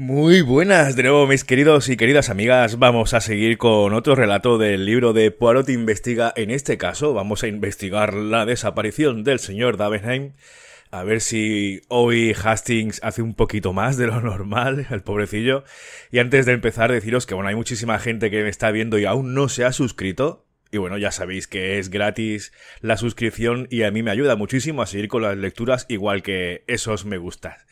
Muy buenas de nuevo mis queridos y queridas amigas, vamos a seguir con otro relato del libro de Poirot Investiga, en este caso vamos a investigar la desaparición del señor Davenheim, a ver si hoy Hastings hace un poquito más de lo normal, el pobrecillo, y antes de empezar deciros que bueno, hay muchísima gente que me está viendo y aún no se ha suscrito, y bueno, ya sabéis que es gratis la suscripción y a mí me ayuda muchísimo a seguir con las lecturas igual que esos me gustas.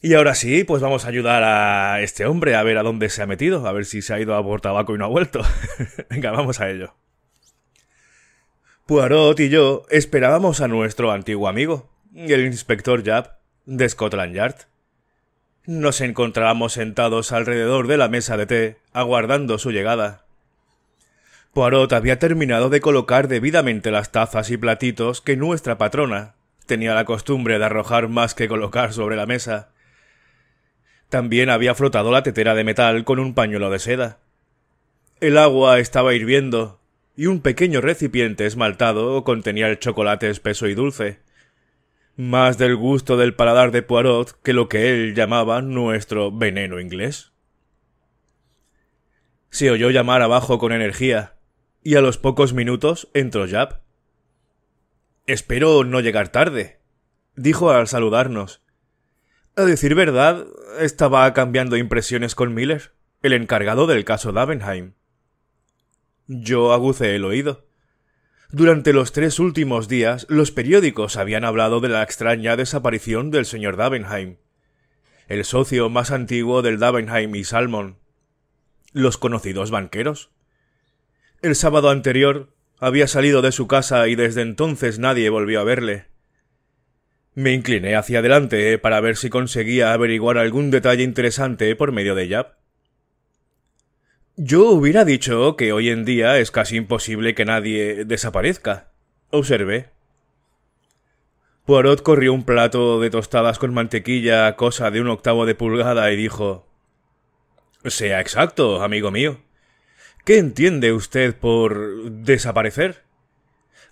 Y ahora sí, pues vamos a ayudar a este hombre a ver a dónde se ha metido, a ver si se ha ido a por tabaco y no ha vuelto. Venga, vamos a ello. Poirot y yo esperábamos a nuestro antiguo amigo, el inspector Yap de Scotland Yard. Nos encontrábamos sentados alrededor de la mesa de té, aguardando su llegada. Poirot había terminado de colocar debidamente las tazas y platitos que nuestra patrona tenía la costumbre de arrojar más que colocar sobre la mesa, también había flotado la tetera de metal con un pañuelo de seda. El agua estaba hirviendo, y un pequeño recipiente esmaltado contenía el chocolate espeso y dulce, más del gusto del paladar de Poirot que lo que él llamaba nuestro veneno inglés. Se oyó llamar abajo con energía, y a los pocos minutos entró Jap. Espero no llegar tarde, dijo al saludarnos, a decir verdad, estaba cambiando impresiones con Miller, el encargado del caso Davenheim. Yo agucé el oído. Durante los tres últimos días, los periódicos habían hablado de la extraña desaparición del señor Davenheim, el socio más antiguo del Davenheim y Salmon, los conocidos banqueros. El sábado anterior había salido de su casa y desde entonces nadie volvió a verle. Me incliné hacia adelante eh, para ver si conseguía averiguar algún detalle interesante por medio de ella. Yo hubiera dicho que hoy en día es casi imposible que nadie desaparezca. Observé. Poirot corrió un plato de tostadas con mantequilla, cosa de un octavo de pulgada, y dijo Sea exacto, amigo mío. ¿Qué entiende usted por desaparecer?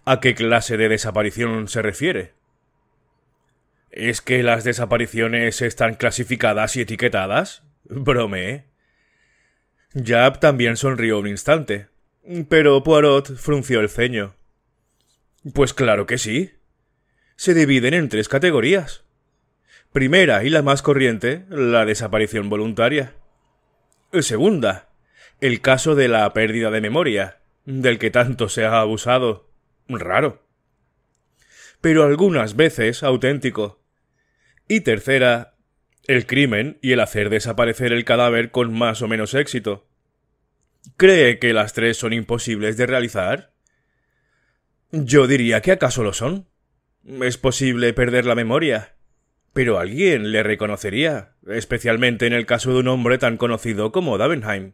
¿A qué clase de desaparición se refiere? ¿Es que las desapariciones están clasificadas y etiquetadas? Bromeé. Jab también sonrió un instante, pero Poirot frunció el ceño. Pues claro que sí. Se dividen en tres categorías. Primera y la más corriente, la desaparición voluntaria. Segunda, el caso de la pérdida de memoria, del que tanto se ha abusado. Raro. Pero algunas veces auténtico. Y tercera, el crimen y el hacer desaparecer el cadáver con más o menos éxito. ¿Cree que las tres son imposibles de realizar? Yo diría que acaso lo son. Es posible perder la memoria, pero alguien le reconocería, especialmente en el caso de un hombre tan conocido como Davenheim.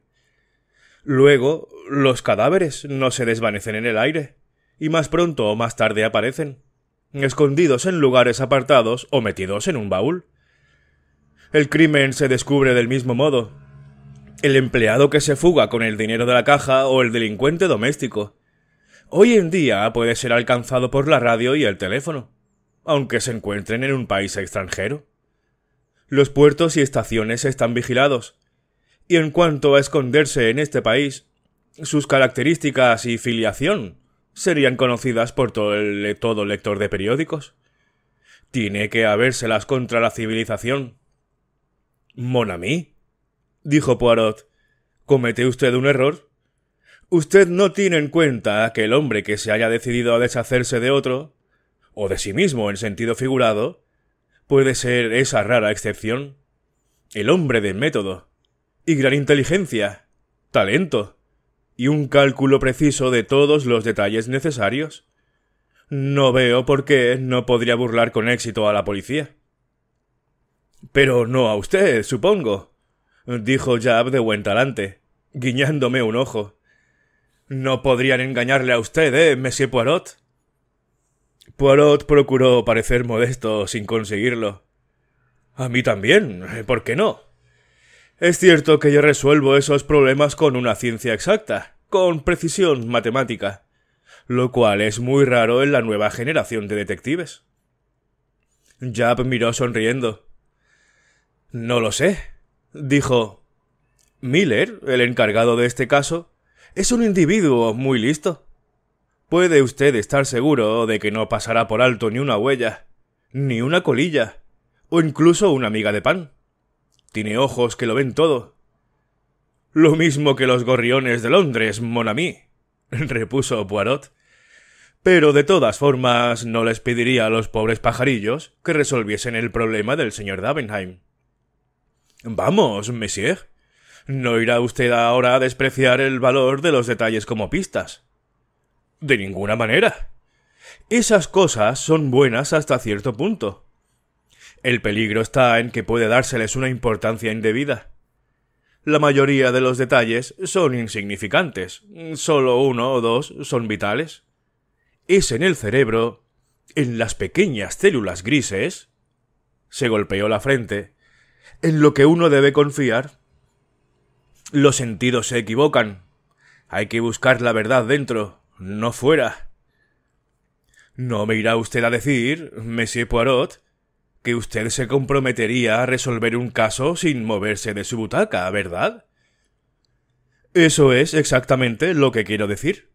Luego, los cadáveres no se desvanecen en el aire, y más pronto o más tarde aparecen escondidos en lugares apartados o metidos en un baúl. El crimen se descubre del mismo modo. El empleado que se fuga con el dinero de la caja o el delincuente doméstico. Hoy en día puede ser alcanzado por la radio y el teléfono, aunque se encuentren en un país extranjero. Los puertos y estaciones están vigilados, y en cuanto a esconderse en este país, sus características y filiación serían conocidas por todo, el, todo lector de periódicos. Tiene que habérselas contra la civilización. Monami, dijo Poirot, comete usted un error. Usted no tiene en cuenta que el hombre que se haya decidido a deshacerse de otro, o de sí mismo en sentido figurado, puede ser esa rara excepción. El hombre de método, y gran inteligencia, talento, y un cálculo preciso de todos los detalles necesarios. No veo por qué no podría burlar con éxito a la policía. Pero no a usted, supongo, dijo Jab de buen talante, guiñándome un ojo. No podrían engañarle a usted, ¿eh, Monsieur Poirot? Poirot procuró parecer modesto sin conseguirlo. A mí también, ¿por qué no? Es cierto que yo resuelvo esos problemas con una ciencia exacta, con precisión matemática, lo cual es muy raro en la nueva generación de detectives. Yap miró sonriendo. No lo sé, dijo. Miller, el encargado de este caso, es un individuo muy listo. Puede usted estar seguro de que no pasará por alto ni una huella, ni una colilla, o incluso una miga de pan. Tiene ojos que lo ven todo. Lo mismo que los gorriones de Londres, mon ami, repuso Poirot. Pero de todas formas no les pediría a los pobres pajarillos que resolviesen el problema del señor Davenheim. Vamos, monsieur. No irá usted ahora a despreciar el valor de los detalles como pistas. De ninguna manera. Esas cosas son buenas hasta cierto punto. El peligro está en que puede dárseles una importancia indebida. La mayoría de los detalles son insignificantes, solo uno o dos son vitales. Es en el cerebro, en las pequeñas células grises, se golpeó la frente, en lo que uno debe confiar. Los sentidos se equivocan. Hay que buscar la verdad dentro, no fuera. No me irá usted a decir, Monsieur Poirot, que usted se comprometería a resolver un caso sin moverse de su butaca, ¿verdad? Eso es exactamente lo que quiero decir.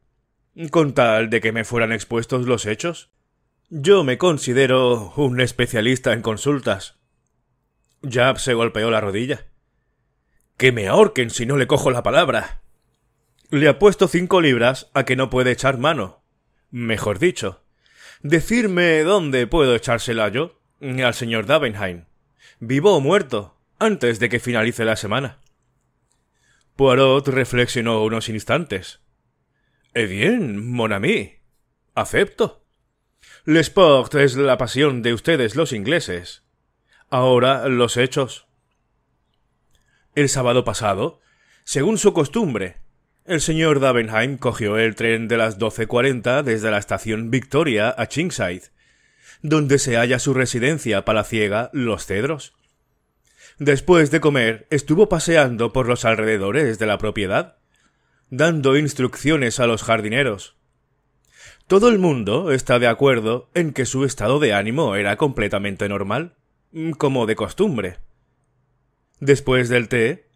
Con tal de que me fueran expuestos los hechos. Yo me considero un especialista en consultas. Jab se golpeó la rodilla. Que me ahorquen si no le cojo la palabra. Le apuesto cinco libras a que no puede echar mano. Mejor dicho, decirme dónde puedo echársela yo al señor Davenheim, vivo o muerto, antes de que finalice la semana. Poirot reflexionó unos instantes. Eh bien, mon ami, acepto. sport es la pasión de ustedes los ingleses. Ahora los hechos. El sábado pasado, según su costumbre, el señor Davenheim cogió el tren de las 12.40 desde la estación Victoria a Chingside donde se halla su residencia palaciega Los Cedros. Después de comer, estuvo paseando por los alrededores de la propiedad, dando instrucciones a los jardineros. Todo el mundo está de acuerdo en que su estado de ánimo era completamente normal, mm, como de costumbre. Después del té,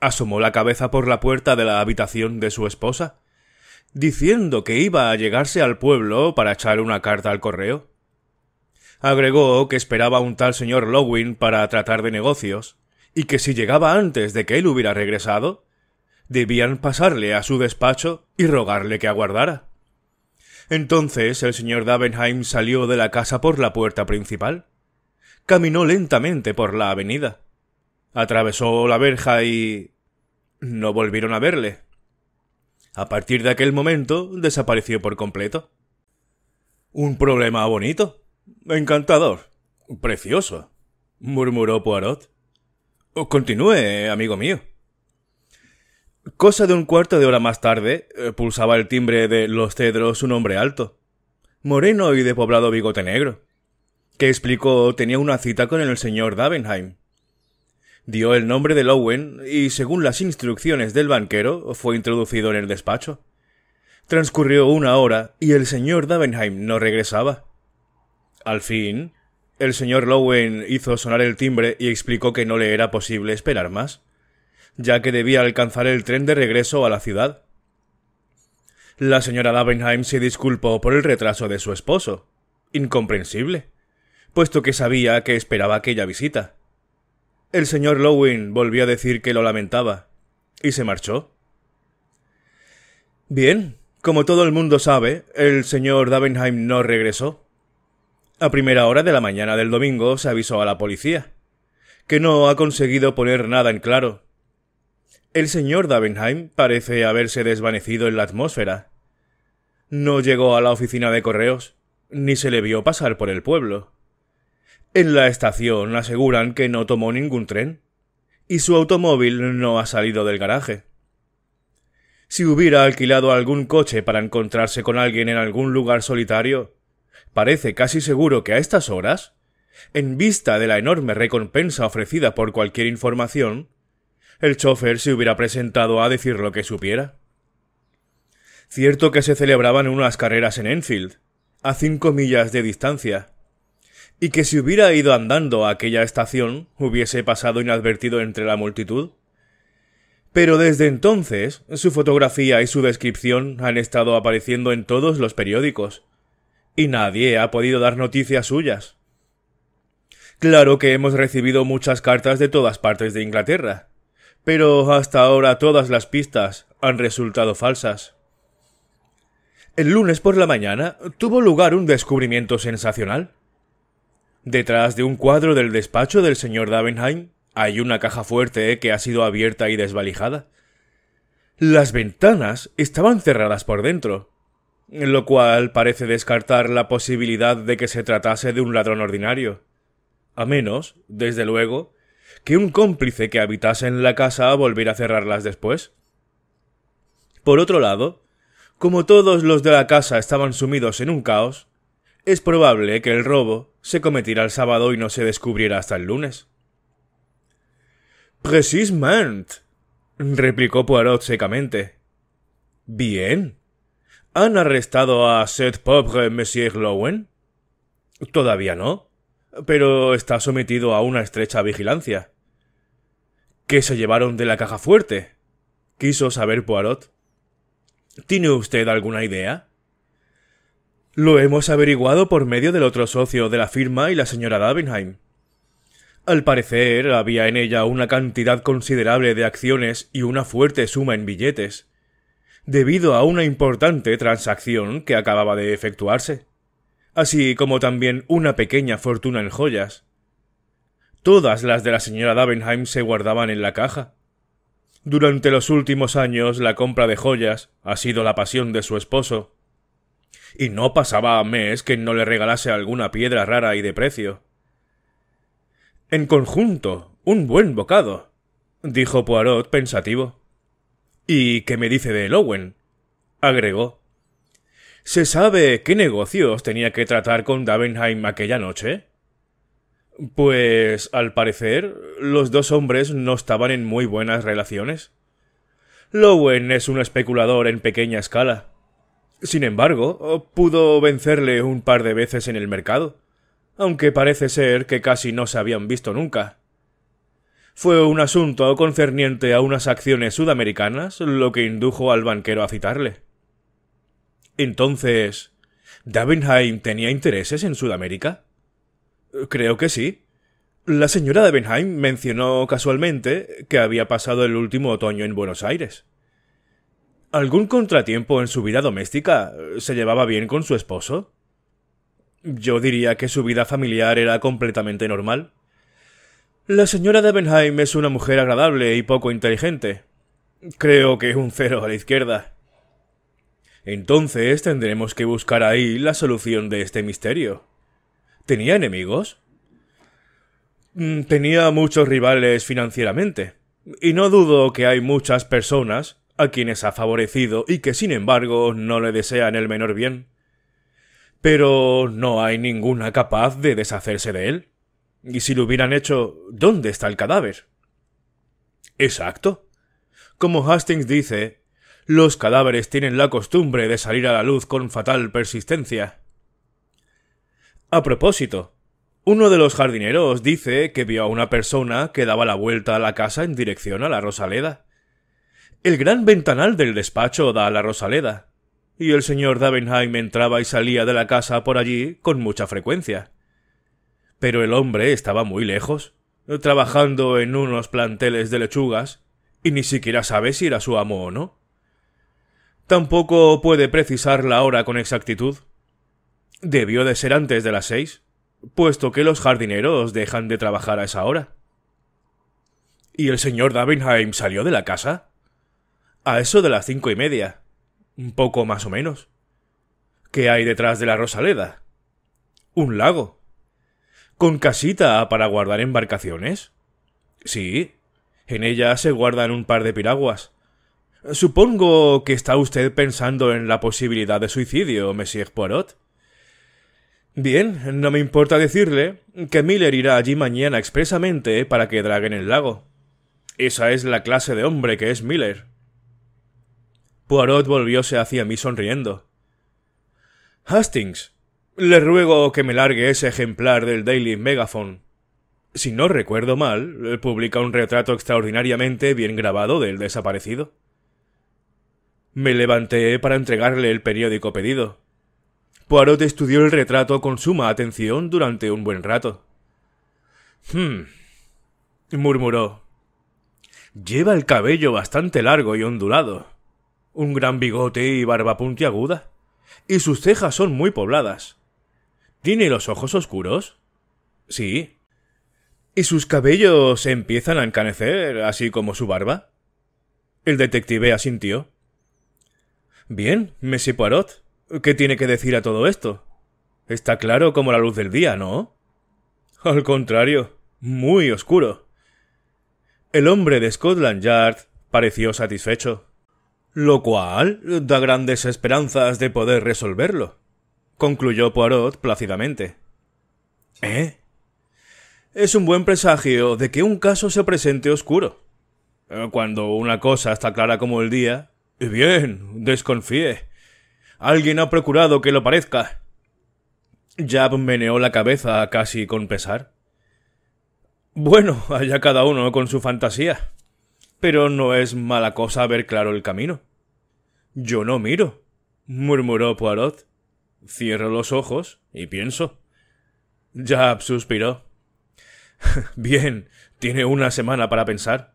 asomó la cabeza por la puerta de la habitación de su esposa, diciendo que iba a llegarse al pueblo para echar una carta al correo. Agregó que esperaba un tal señor Lowin para tratar de negocios, y que si llegaba antes de que él hubiera regresado, debían pasarle a su despacho y rogarle que aguardara. Entonces el señor Davenheim salió de la casa por la puerta principal. Caminó lentamente por la avenida. Atravesó la verja y... no volvieron a verle. A partir de aquel momento desapareció por completo. Un problema bonito, Encantador. Precioso. murmuró Poirot. Oh, continúe, amigo mío. Cosa de un cuarto de hora más tarde, eh, pulsaba el timbre de Los Cedros un hombre alto, moreno y de poblado bigote negro, que explicó tenía una cita con el señor Davenheim. Dio el nombre de Lowen y, según las instrucciones del banquero, fue introducido en el despacho. Transcurrió una hora y el señor Davenheim no regresaba. Al fin, el señor Lowen hizo sonar el timbre y explicó que no le era posible esperar más, ya que debía alcanzar el tren de regreso a la ciudad. La señora Davenheim se disculpó por el retraso de su esposo. Incomprensible, puesto que sabía que esperaba aquella visita. El señor Lowen volvió a decir que lo lamentaba, y se marchó. Bien, como todo el mundo sabe, el señor Davenheim no regresó. A primera hora de la mañana del domingo se avisó a la policía, que no ha conseguido poner nada en claro. El señor Davenheim parece haberse desvanecido en la atmósfera. No llegó a la oficina de correos, ni se le vio pasar por el pueblo. En la estación aseguran que no tomó ningún tren, y su automóvil no ha salido del garaje. Si hubiera alquilado algún coche para encontrarse con alguien en algún lugar solitario, parece casi seguro que a estas horas, en vista de la enorme recompensa ofrecida por cualquier información, el chófer se hubiera presentado a decir lo que supiera. Cierto que se celebraban unas carreras en Enfield, a cinco millas de distancia, y que si hubiera ido andando a aquella estación hubiese pasado inadvertido entre la multitud. Pero desde entonces su fotografía y su descripción han estado apareciendo en todos los periódicos, y nadie ha podido dar noticias suyas. Claro que hemos recibido muchas cartas de todas partes de Inglaterra, pero hasta ahora todas las pistas han resultado falsas. El lunes por la mañana tuvo lugar un descubrimiento sensacional. Detrás de un cuadro del despacho del señor Davenheim hay una caja fuerte que ha sido abierta y desvalijada. Las ventanas estaban cerradas por dentro, lo cual parece descartar la posibilidad de que se tratase de un ladrón ordinario. A menos, desde luego, que un cómplice que habitase en la casa volviera a cerrarlas después. Por otro lado, como todos los de la casa estaban sumidos en un caos, es probable que el robo se cometiera el sábado y no se descubriera hasta el lunes. Precisamente, replicó Poirot secamente. Bien, ¿Han arrestado a cet pobre Monsieur Lowen? Todavía no, pero está sometido a una estrecha vigilancia. ¿Qué se llevaron de la caja fuerte? quiso saber Poirot. ¿Tiene usted alguna idea? Lo hemos averiguado por medio del otro socio de la firma y la señora Davenheim. Al parecer había en ella una cantidad considerable de acciones y una fuerte suma en billetes debido a una importante transacción que acababa de efectuarse, así como también una pequeña fortuna en joyas. Todas las de la señora Davenheim se guardaban en la caja. Durante los últimos años la compra de joyas ha sido la pasión de su esposo, y no pasaba a mes que no le regalase alguna piedra rara y de precio. En conjunto, un buen bocado, dijo Poirot pensativo. ¿Y qué me dice de Lowen? agregó. ¿Se sabe qué negocios tenía que tratar con Davenheim aquella noche? Pues, al parecer, los dos hombres no estaban en muy buenas relaciones. Lowen es un especulador en pequeña escala. Sin embargo, pudo vencerle un par de veces en el mercado, aunque parece ser que casi no se habían visto nunca fue un asunto concerniente a unas acciones sudamericanas, lo que indujo al banquero a citarle. Entonces, ¿Davenheim tenía intereses en Sudamérica? Creo que sí. La señora Davenheim mencionó casualmente que había pasado el último otoño en Buenos Aires. ¿Algún contratiempo en su vida doméstica? ¿Se llevaba bien con su esposo? Yo diría que su vida familiar era completamente normal. La señora Debenheim es una mujer agradable y poco inteligente. Creo que es un cero a la izquierda. Entonces tendremos que buscar ahí la solución de este misterio. ¿Tenía enemigos? Mm, tenía muchos rivales financieramente, y no dudo que hay muchas personas a quienes ha favorecido y que sin embargo no le desean el menor bien. Pero no hay ninguna capaz de deshacerse de él. Y si lo hubieran hecho, ¿dónde está el cadáver? Exacto. Como Hastings dice, los cadáveres tienen la costumbre de salir a la luz con fatal persistencia. A propósito, uno de los jardineros dice que vio a una persona que daba la vuelta a la casa en dirección a la Rosaleda. El gran ventanal del despacho da a la Rosaleda, y el señor Davenheim entraba y salía de la casa por allí con mucha frecuencia. Pero el hombre estaba muy lejos, trabajando en unos planteles de lechugas, y ni siquiera sabe si era su amo o no. Tampoco puede precisar la hora con exactitud. Debió de ser antes de las seis, puesto que los jardineros dejan de trabajar a esa hora. ¿Y el señor Davenheim salió de la casa? A eso de las cinco y media. Un poco más o menos. ¿Qué hay detrás de la Rosaleda? Un lago con casita para guardar embarcaciones. Sí, en ella se guardan un par de piraguas. Supongo que está usted pensando en la posibilidad de suicidio, Monsieur Poirot. Bien, no me importa decirle que Miller irá allí mañana expresamente para que draguen el lago. Esa es la clase de hombre que es Miller. Poirot volvióse hacia mí sonriendo. Hastings, le ruego que me largue ese ejemplar del Daily Megaphone. Si no recuerdo mal, eh, publica un retrato extraordinariamente bien grabado del desaparecido. Me levanté para entregarle el periódico pedido. Poirot estudió el retrato con suma atención durante un buen rato. Hmm, murmuró. Lleva el cabello bastante largo y ondulado, un gran bigote y barba puntiaguda, y sus cejas son muy pobladas. ¿Tiene los ojos oscuros? Sí. ¿Y sus cabellos empiezan a encanecer, así como su barba? El detective asintió. Bien, Messi Poirot. ¿Qué tiene que decir a todo esto? Está claro como la luz del día, ¿no? Al contrario, muy oscuro. El hombre de Scotland Yard pareció satisfecho, lo cual da grandes esperanzas de poder resolverlo concluyó Poirot plácidamente. ¿Eh? Es un buen presagio de que un caso se presente oscuro. Eh, cuando una cosa está clara como el día. Bien, desconfíe. Alguien ha procurado que lo parezca. Jab meneó la cabeza casi con pesar. Bueno, allá cada uno con su fantasía. Pero no es mala cosa ver claro el camino. Yo no miro, murmuró Poirot. Cierro los ojos y pienso. Jab suspiró. Bien, tiene una semana para pensar.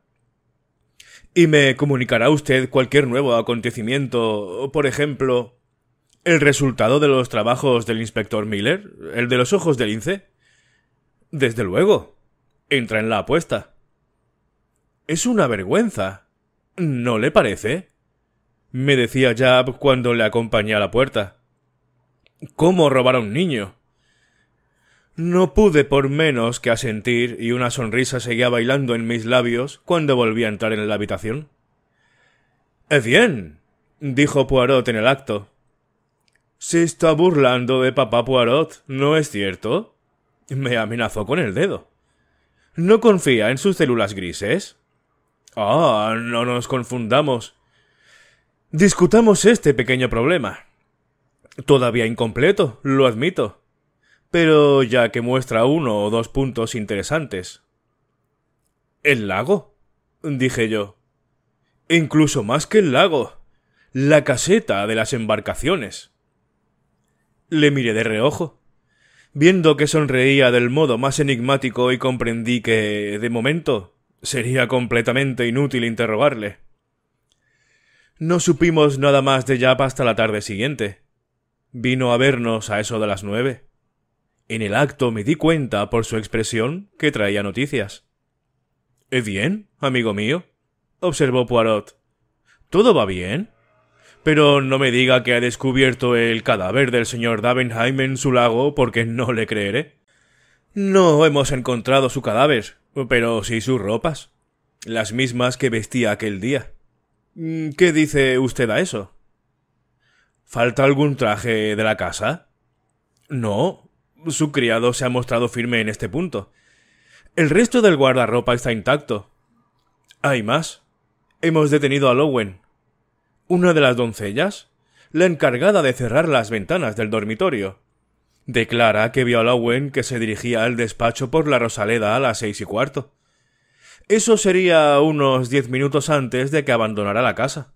¿Y me comunicará usted cualquier nuevo acontecimiento? Por ejemplo, el resultado de los trabajos del inspector Miller, el de los ojos del lince. Desde luego. Entra en la apuesta. Es una vergüenza. ¿No le parece? me decía Jab cuando le acompañé a la puerta. ¿Cómo robar a un niño? No pude por menos que asentir y una sonrisa seguía bailando en mis labios cuando volví a entrar en la habitación. ¡Es bien! dijo Poirot en el acto. Se está burlando de papá Poirot, ¿no es cierto? Me amenazó con el dedo. ¿No confía en sus células grises? Ah, no nos confundamos. Discutamos este pequeño problema. Todavía incompleto, lo admito. Pero ya que muestra uno o dos puntos interesantes. El lago, dije yo. Incluso más que el lago. La caseta de las embarcaciones. Le miré de reojo. Viendo que sonreía del modo más enigmático y comprendí que, de momento, sería completamente inútil interrogarle. No supimos nada más de Yap hasta la tarde siguiente. Vino a vernos a eso de las nueve. En el acto me di cuenta por su expresión que traía noticias. ¿Eh bien, amigo mío? observó Poirot. ¿Todo va bien? Pero no me diga que ha descubierto el cadáver del señor Davenheim en su lago porque no le creeré. No hemos encontrado su cadáver, pero sí sus ropas. Las mismas que vestía aquel día. Mm, ¿Qué dice usted a eso? ¿Falta algún traje de la casa? No. Su criado se ha mostrado firme en este punto. El resto del guardarropa está intacto. Hay más. Hemos detenido a Lowen. Una de las doncellas, la encargada de cerrar las ventanas del dormitorio, declara que vio a Lowen que se dirigía al despacho por la Rosaleda a las seis y cuarto. Eso sería unos diez minutos antes de que abandonara la casa.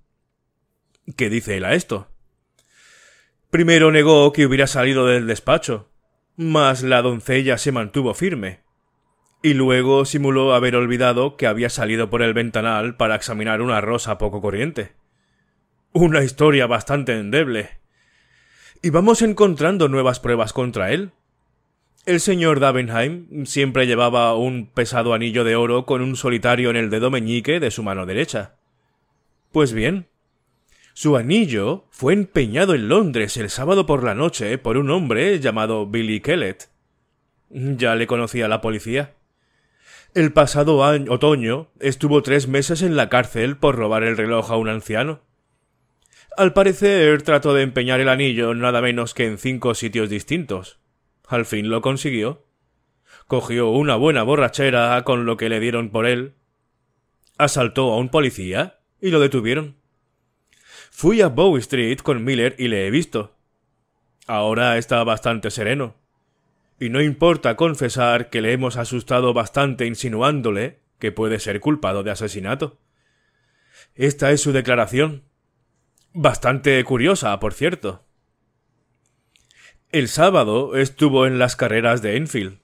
¿Qué dice él a esto? Primero negó que hubiera salido del despacho, mas la doncella se mantuvo firme, y luego simuló haber olvidado que había salido por el ventanal para examinar una rosa poco corriente. Una historia bastante endeble. Y vamos encontrando nuevas pruebas contra él. El señor Davenheim siempre llevaba un pesado anillo de oro con un solitario en el dedo meñique de su mano derecha. Pues bien, su anillo fue empeñado en Londres el sábado por la noche por un hombre llamado Billy Kellett. Ya le conocía la policía. El pasado otoño estuvo tres meses en la cárcel por robar el reloj a un anciano. Al parecer trató de empeñar el anillo nada menos que en cinco sitios distintos. Al fin lo consiguió. Cogió una buena borrachera con lo que le dieron por él. Asaltó a un policía y lo detuvieron. Fui a Bow Street con Miller y le he visto. Ahora está bastante sereno. Y no importa confesar que le hemos asustado bastante insinuándole que puede ser culpado de asesinato. Esta es su declaración. Bastante curiosa, por cierto. El sábado estuvo en las carreras de Enfield,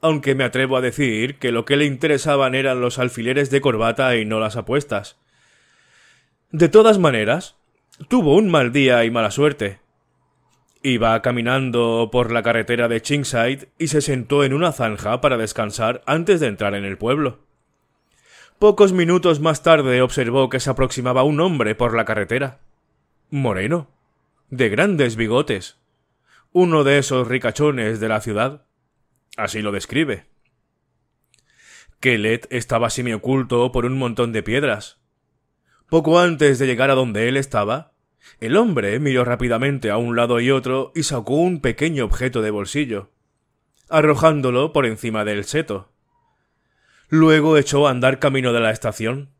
aunque me atrevo a decir que lo que le interesaban eran los alfileres de corbata y no las apuestas. De todas maneras, tuvo un mal día y mala suerte. Iba caminando por la carretera de Chingside y se sentó en una zanja para descansar antes de entrar en el pueblo. Pocos minutos más tarde observó que se aproximaba un hombre por la carretera. Moreno, de grandes bigotes, uno de esos ricachones de la ciudad. Así lo describe. Kelet estaba semioculto por un montón de piedras, poco antes de llegar a donde él estaba, el hombre miró rápidamente a un lado y otro y sacó un pequeño objeto de bolsillo, arrojándolo por encima del seto. Luego echó a andar camino de la estación.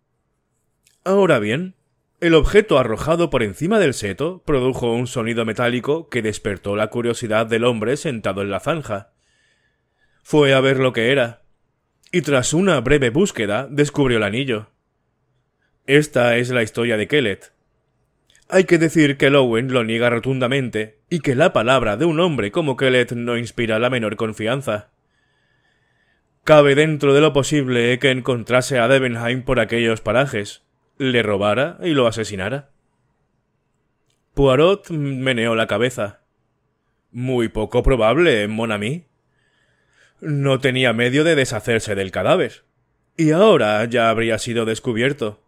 Ahora bien, el objeto arrojado por encima del seto produjo un sonido metálico que despertó la curiosidad del hombre sentado en la zanja. Fue a ver lo que era, y tras una breve búsqueda descubrió el anillo. Esta es la historia de Kellet. Hay que decir que Lowen lo niega rotundamente y que la palabra de un hombre como Kellet no inspira la menor confianza. Cabe dentro de lo posible que encontrase a Debenheim por aquellos parajes, le robara y lo asesinara. Poirot meneó la cabeza. Muy poco probable, mon ami. No tenía medio de deshacerse del cadáver. Y ahora ya habría sido descubierto.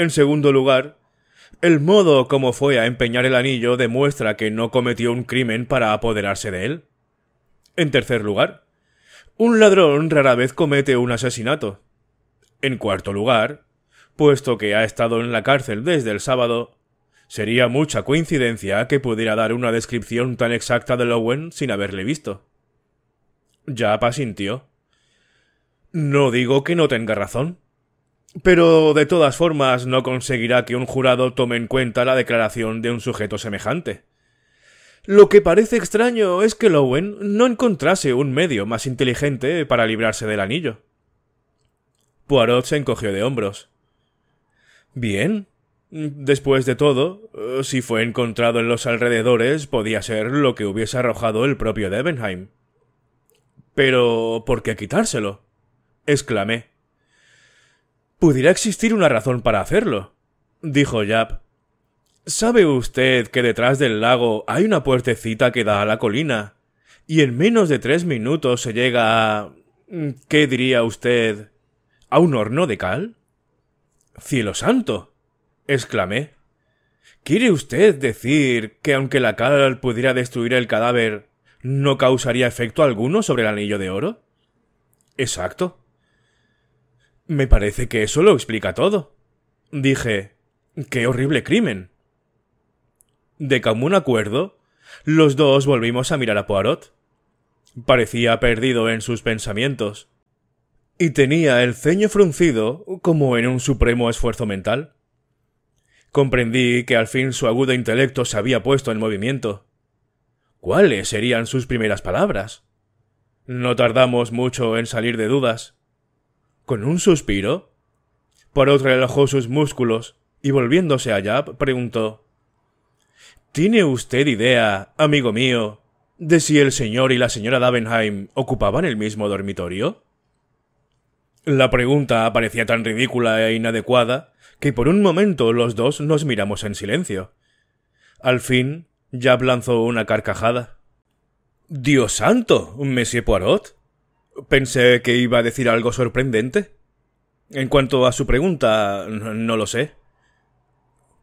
En segundo lugar, el modo como fue a empeñar el anillo demuestra que no cometió un crimen para apoderarse de él. En tercer lugar, un ladrón rara vez comete un asesinato. En cuarto lugar, puesto que ha estado en la cárcel desde el sábado, sería mucha coincidencia que pudiera dar una descripción tan exacta de Lowen sin haberle visto. Ya pasintió. No digo que no tenga razón, pero de todas formas no conseguirá que un jurado tome en cuenta la declaración de un sujeto semejante. Lo que parece extraño es que Lowen no encontrase un medio más inteligente para librarse del anillo. Poirot se encogió de hombros. Bien. Después de todo, si fue encontrado en los alrededores, podía ser lo que hubiese arrojado el propio Debenheim. Pero, ¿por qué quitárselo? exclamé. Pudiera existir una razón para hacerlo, dijo Yap. ¿Sabe usted que detrás del lago hay una puertecita que da a la colina? Y en menos de tres minutos se llega a... ¿Qué diría usted? ¿A un horno de cal? Cielo santo. exclamé. ¿Quiere usted decir que aunque la cal pudiera destruir el cadáver, no causaría efecto alguno sobre el anillo de oro? Exacto. Me parece que eso lo explica todo. Dije, ¡qué horrible crimen! De común acuerdo, los dos volvimos a mirar a Poirot. Parecía perdido en sus pensamientos. Y tenía el ceño fruncido como en un supremo esfuerzo mental. Comprendí que al fin su agudo intelecto se había puesto en movimiento. ¿Cuáles serían sus primeras palabras? No tardamos mucho en salir de dudas con un suspiro. Poirot relajó sus músculos y volviéndose a Jab preguntó ¿Tiene usted idea, amigo mío, de si el señor y la señora Davenheim ocupaban el mismo dormitorio? La pregunta parecía tan ridícula e inadecuada que por un momento los dos nos miramos en silencio. Al fin, Jab lanzó una carcajada. Dios santo, Monsieur Poirot. Pensé que iba a decir algo sorprendente. En cuanto a su pregunta, no lo sé.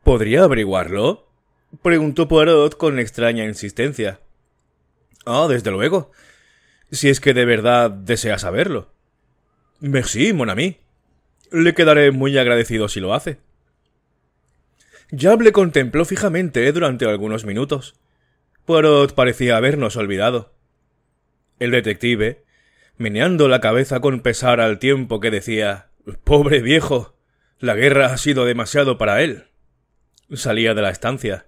¿Podría averiguarlo? preguntó Poirot con extraña insistencia. Ah, desde luego. Si es que de verdad desea saberlo. Merci, mon ami. Le quedaré muy agradecido si lo hace. Jab le contempló fijamente durante algunos minutos. Poirot parecía habernos olvidado. El detective, meneando la cabeza con pesar al tiempo que decía Pobre viejo. La guerra ha sido demasiado para él. Salía de la estancia.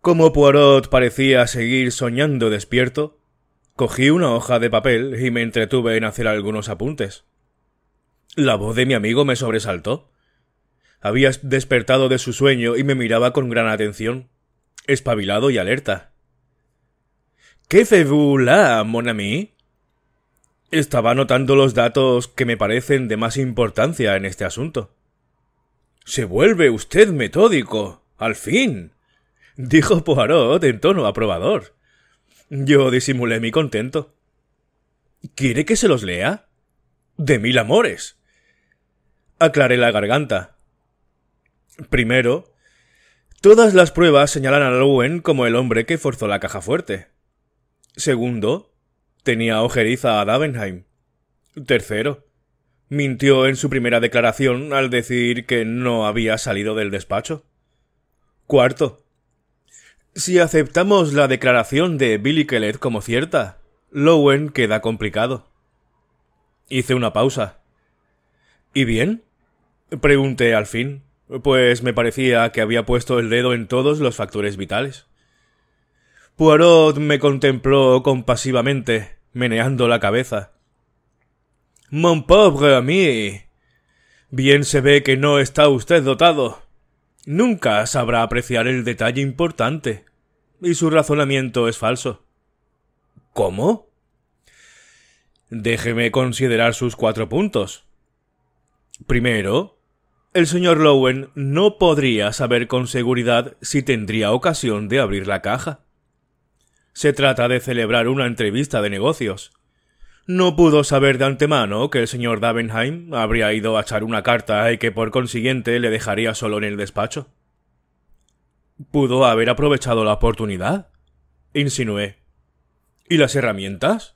Como Poirot parecía seguir soñando despierto, cogí una hoja de papel y me entretuve en hacer algunos apuntes. La voz de mi amigo me sobresaltó. Había despertado de su sueño y me miraba con gran atención, espabilado y alerta. qué febula, Monami? mon ami? Estaba anotando los datos que me parecen de más importancia en este asunto. Se vuelve usted metódico. Al fin. dijo Poirot en tono aprobador. Yo disimulé mi contento. ¿Quiere que se los lea? De mil amores. Aclaré la garganta. Primero, todas las pruebas señalan a Lowen como el hombre que forzó la caja fuerte. Segundo, tenía ojeriza a Davenheim. Tercero, mintió en su primera declaración al decir que no había salido del despacho. Cuarto, si aceptamos la declaración de Billy Kellett como cierta, Lowen queda complicado. Hice una pausa. ¿Y bien? pregunté al fin, pues me parecía que había puesto el dedo en todos los factores vitales. Poirot me contempló compasivamente, meneando la cabeza. Mon pobre ami. Bien se ve que no está usted dotado. Nunca sabrá apreciar el detalle importante. Y su razonamiento es falso. ¿Cómo? Déjeme considerar sus cuatro puntos. Primero, el señor Lowen no podría saber con seguridad si tendría ocasión de abrir la caja. Se trata de celebrar una entrevista de negocios. No pudo saber de antemano que el señor Davenheim habría ido a echar una carta y que por consiguiente le dejaría solo en el despacho. ¿Pudo haber aprovechado la oportunidad? insinué. ¿Y las herramientas?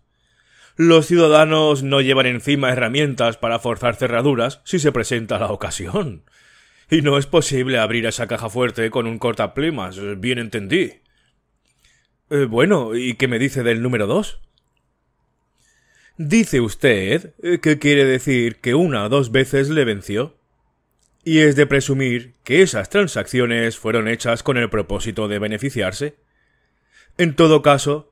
Los ciudadanos no llevan encima herramientas para forzar cerraduras si se presenta la ocasión. Y no es posible abrir esa caja fuerte con un cortaplumas, bien entendí. Eh, bueno, ¿y qué me dice del número dos? Dice usted eh, que quiere decir que una o dos veces le venció. Y es de presumir que esas transacciones fueron hechas con el propósito de beneficiarse. En todo caso,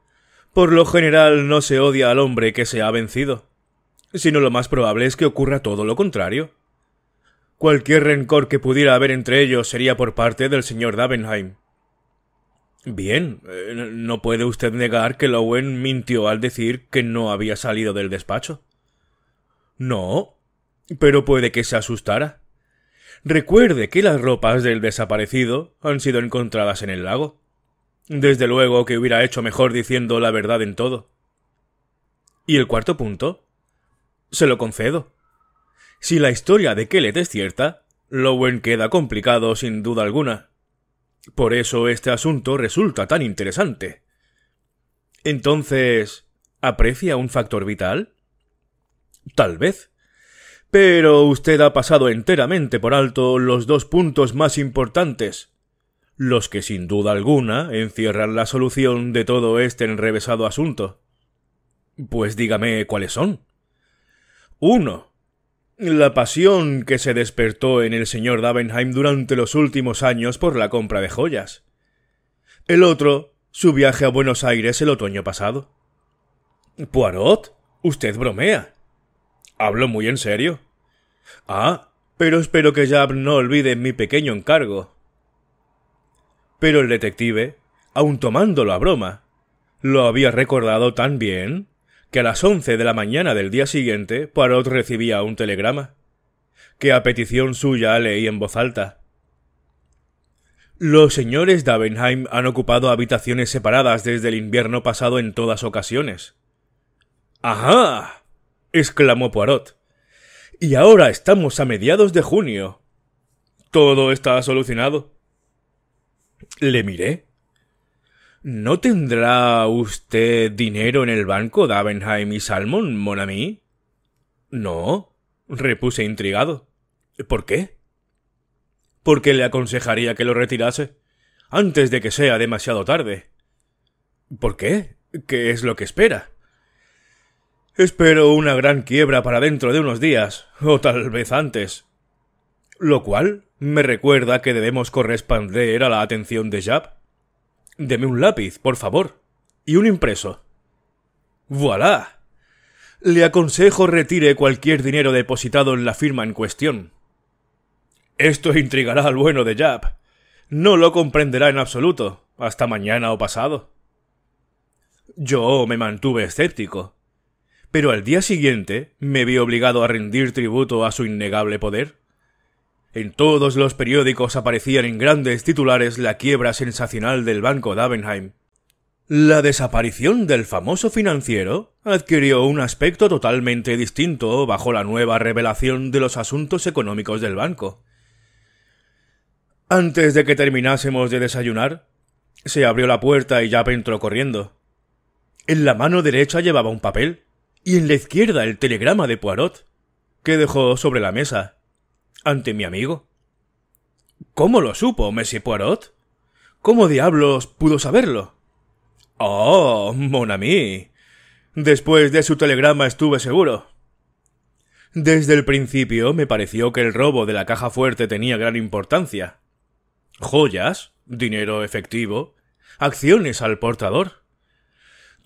por lo general no se odia al hombre que se ha vencido, sino lo más probable es que ocurra todo lo contrario. Cualquier rencor que pudiera haber entre ellos sería por parte del señor Davenheim, Bien, eh, no puede usted negar que Lowen mintió al decir que no había salido del despacho. No, pero puede que se asustara. Recuerde que las ropas del desaparecido han sido encontradas en el lago. Desde luego que hubiera hecho mejor diciendo la verdad en todo. ¿Y el cuarto punto? Se lo concedo. Si la historia de Kellet es cierta, Lowen queda complicado sin duda alguna. Por eso este asunto resulta tan interesante. Entonces, ¿aprecia un factor vital? Tal vez. Pero usted ha pasado enteramente por alto los dos puntos más importantes, los que sin duda alguna encierran la solución de todo este enrevesado asunto. Pues dígame cuáles son. Uno. La pasión que se despertó en el señor Davenheim durante los últimos años por la compra de joyas. El otro, su viaje a Buenos Aires el otoño pasado. Poirot, usted bromea. Hablo muy en serio. Ah, pero espero que Jab no olvide mi pequeño encargo. Pero el detective, aun tomándolo a broma, lo había recordado tan bien que a las once de la mañana del día siguiente Poirot recibía un telegrama, que a petición suya leí en voz alta. Los señores Davenheim han ocupado habitaciones separadas desde el invierno pasado en todas ocasiones. ¡Ajá! exclamó Poirot. Y ahora estamos a mediados de junio. Todo está solucionado. Le miré ¿No tendrá usted dinero en el banco, Davenheim y Salmon, Monami? No, repuse intrigado. ¿Por qué? Porque le aconsejaría que lo retirase antes de que sea demasiado tarde. ¿Por qué? ¿Qué es lo que espera? Espero una gran quiebra para dentro de unos días, o tal vez antes. Lo cual me recuerda que debemos corresponder a la atención de Jap. Deme un lápiz, por favor. Y un impreso. ¡Voilà! Le aconsejo retire cualquier dinero depositado en la firma en cuestión. Esto intrigará al bueno de Jap. No lo comprenderá en absoluto, hasta mañana o pasado. Yo me mantuve escéptico. Pero al día siguiente me vi obligado a rendir tributo a su innegable poder. En todos los periódicos aparecían en grandes titulares la quiebra sensacional del Banco Davenheim. La desaparición del famoso financiero adquirió un aspecto totalmente distinto bajo la nueva revelación de los asuntos económicos del banco. Antes de que terminásemos de desayunar, se abrió la puerta y ya entró corriendo. En la mano derecha llevaba un papel y en la izquierda el telegrama de Poirot, que dejó sobre la mesa ante mi amigo. ¿Cómo lo supo, Monsieur Poirot? ¿Cómo diablos pudo saberlo? Oh, mon ami. Después de su telegrama estuve seguro. Desde el principio me pareció que el robo de la caja fuerte tenía gran importancia. Joyas, dinero efectivo, acciones al portador.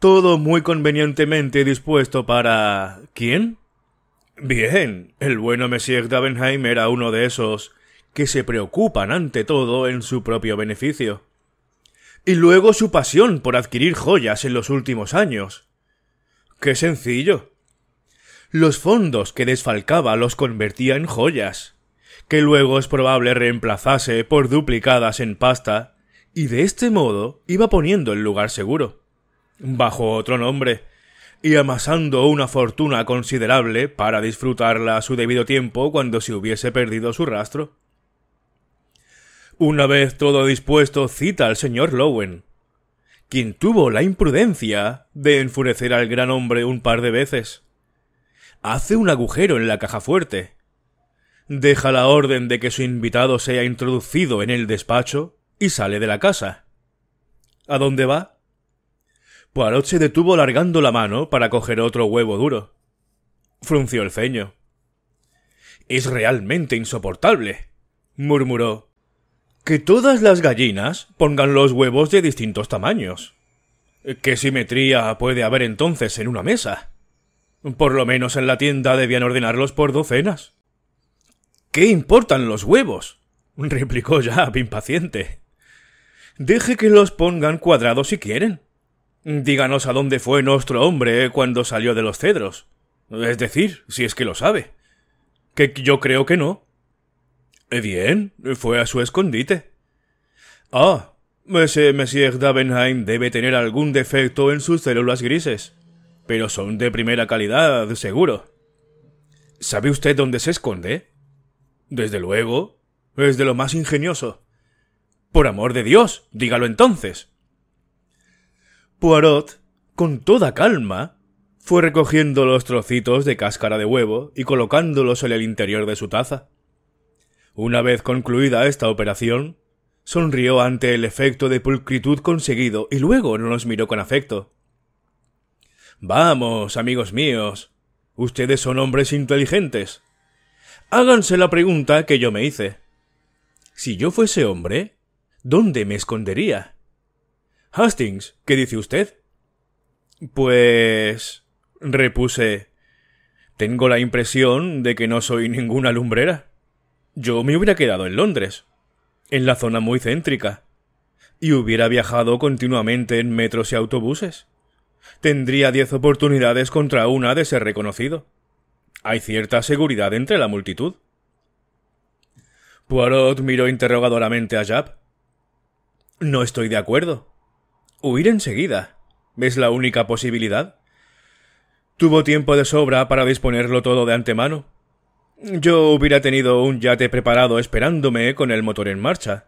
Todo muy convenientemente dispuesto para. ¿Quién? Bien, el bueno Monsieur Davenheim era uno de esos que se preocupan ante todo en su propio beneficio. Y luego su pasión por adquirir joyas en los últimos años. ¡Qué sencillo! Los fondos que desfalcaba los convertía en joyas, que luego es probable reemplazase por duplicadas en pasta, y de este modo iba poniendo el lugar seguro, bajo otro nombre, y amasando una fortuna considerable para disfrutarla a su debido tiempo cuando se hubiese perdido su rastro. Una vez todo dispuesto, cita al señor Lowen, quien tuvo la imprudencia de enfurecer al gran hombre un par de veces. Hace un agujero en la caja fuerte. Deja la orden de que su invitado sea introducido en el despacho y sale de la casa. ¿A dónde va? Poirot pues se detuvo largando la mano para coger otro huevo duro. Frunció el ceño. Es realmente insoportable, murmuró. Que todas las gallinas pongan los huevos de distintos tamaños. ¿Qué simetría puede haber entonces en una mesa? Por lo menos en la tienda debían ordenarlos por docenas. ¿Qué importan los huevos? replicó Jab impaciente. Deje que los pongan cuadrados si quieren. Díganos a dónde fue nuestro hombre cuando salió de los cedros. Es decir, si es que lo sabe. Que yo creo que no. Eh, bien, fue a su escondite. Ah, ese Monsieur Davenheim debe tener algún defecto en sus células grises. Pero son de primera calidad, seguro. ¿Sabe usted dónde se esconde? Desde luego. Es de lo más ingenioso. Por amor de Dios, dígalo entonces. Poirot, con toda calma, fue recogiendo los trocitos de cáscara de huevo y colocándolos en el interior de su taza. Una vez concluida esta operación, sonrió ante el efecto de pulcritud conseguido y luego nos miró con afecto. Vamos, amigos míos, ustedes son hombres inteligentes. Háganse la pregunta que yo me hice. Si yo fuese hombre, ¿dónde me escondería? Hastings, ¿qué dice usted? Pues. repuse. Tengo la impresión de que no soy ninguna lumbrera. Yo me hubiera quedado en Londres, en la zona muy céntrica, y hubiera viajado continuamente en metros y autobuses. Tendría diez oportunidades contra una de ser reconocido. Hay cierta seguridad entre la multitud. Poirot miró interrogadoramente a Jab. No estoy de acuerdo, Huir enseguida. ¿Es la única posibilidad? Tuvo tiempo de sobra para disponerlo todo de antemano. Yo hubiera tenido un yate preparado esperándome con el motor en marcha,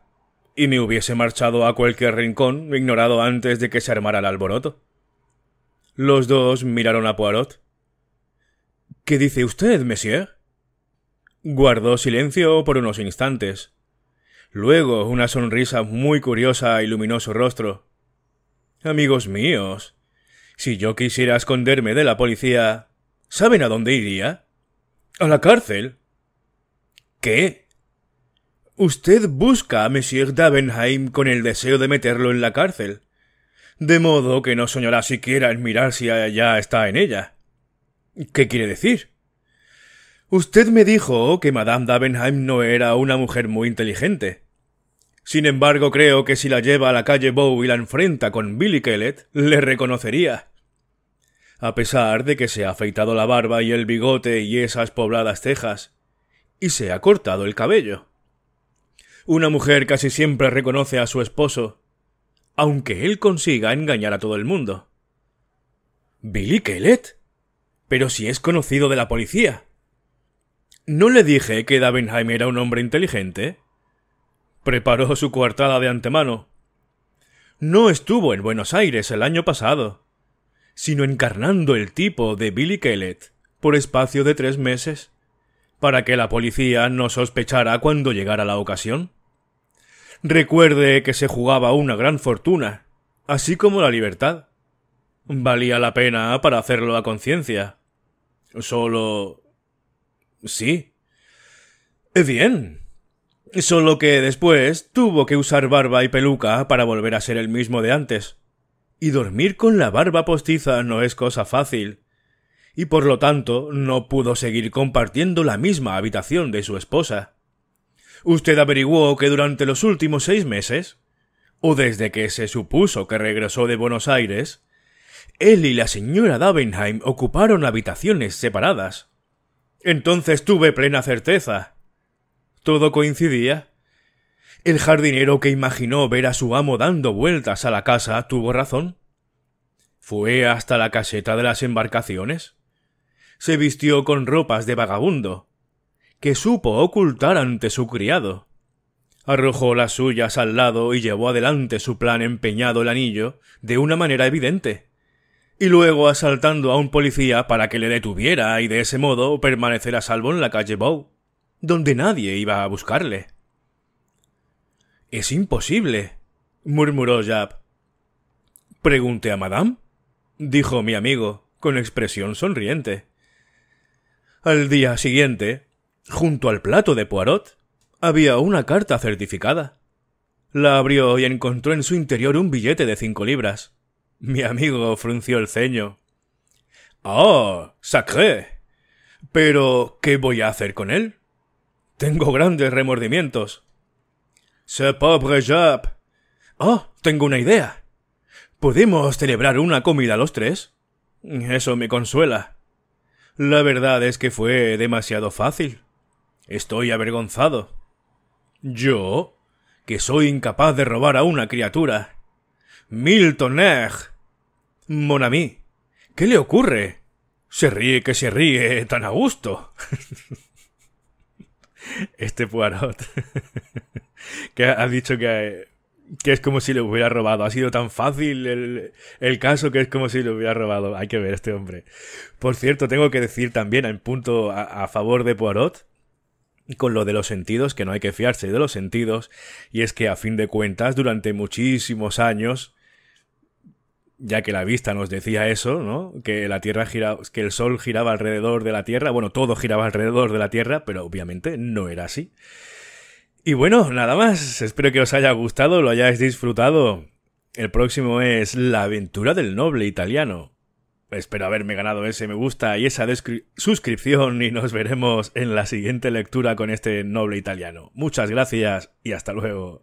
y me hubiese marchado a cualquier rincón ignorado antes de que se armara el alboroto. Los dos miraron a Poirot. ¿Qué dice usted, monsieur? Guardó silencio por unos instantes. Luego una sonrisa muy curiosa iluminó su rostro. Amigos míos, si yo quisiera esconderme de la policía, ¿saben a dónde iría? A la cárcel. ¿Qué? Usted busca a Monsieur Davenheim con el deseo de meterlo en la cárcel, de modo que no soñará siquiera en mirar si ya está en ella. ¿Qué quiere decir? Usted me dijo que Madame Davenheim no era una mujer muy inteligente. Sin embargo, creo que si la lleva a la calle Bow y la enfrenta con Billy Kellett, le reconocería. A pesar de que se ha afeitado la barba y el bigote y esas pobladas cejas, y se ha cortado el cabello. Una mujer casi siempre reconoce a su esposo, aunque él consiga engañar a todo el mundo. ¿Billy Kellett? Pero si es conocido de la policía. ¿No le dije que Davenheim era un hombre inteligente? preparó su coartada de antemano. No estuvo en Buenos Aires el año pasado, sino encarnando el tipo de Billy Kellett por espacio de tres meses, para que la policía no sospechara cuando llegara la ocasión. Recuerde que se jugaba una gran fortuna, así como la libertad. Valía la pena para hacerlo a conciencia. Solo... Sí. Eh, bien, Solo que después tuvo que usar barba y peluca para volver a ser el mismo de antes. Y dormir con la barba postiza no es cosa fácil. Y por lo tanto no pudo seguir compartiendo la misma habitación de su esposa. Usted averiguó que durante los últimos seis meses, o desde que se supuso que regresó de Buenos Aires, él y la señora Davenheim ocuparon habitaciones separadas. Entonces tuve plena certeza todo coincidía. El jardinero que imaginó ver a su amo dando vueltas a la casa tuvo razón. Fue hasta la caseta de las embarcaciones. Se vistió con ropas de vagabundo, que supo ocultar ante su criado. Arrojó las suyas al lado y llevó adelante su plan empeñado el anillo de una manera evidente. Y luego asaltando a un policía para que le detuviera y de ese modo permanecer salvo en la calle donde nadie iba a buscarle. Es imposible, murmuró Jab. Pregunte a Madame, dijo mi amigo, con expresión sonriente. Al día siguiente, junto al plato de Poirot, había una carta certificada. La abrió y encontró en su interior un billete de cinco libras. Mi amigo frunció el ceño. ¡Oh, ¡Sacré! Pero, ¿qué voy a hacer con él? Tengo grandes remordimientos. Ce pobre Oh, tengo una idea. ¿Podemos celebrar una comida los tres? Eso me consuela. La verdad es que fue demasiado fácil. Estoy avergonzado. Yo, que soy incapaz de robar a una criatura. Milton tonnerres. Mon ¿qué le ocurre? Se ríe que se ríe tan a gusto. este Poirot, que ha dicho que, es como si lo hubiera robado. Ha sido tan fácil el, caso que es como si lo hubiera robado. Hay que ver este hombre. Por cierto, tengo que decir también en punto a, a favor de Poirot, con lo de los sentidos, que no hay que fiarse de los sentidos, y es que a fin de cuentas, durante muchísimos años, ya que la vista nos decía eso, ¿no? Que la Tierra gira, que el Sol giraba alrededor de la Tierra, bueno, todo giraba alrededor de la Tierra, pero obviamente no era así. Y bueno, nada más, espero que os haya gustado, lo hayáis disfrutado. El próximo es La aventura del noble italiano. Espero haberme ganado ese me gusta y esa suscripción y nos veremos en la siguiente lectura con este noble italiano. Muchas gracias y hasta luego.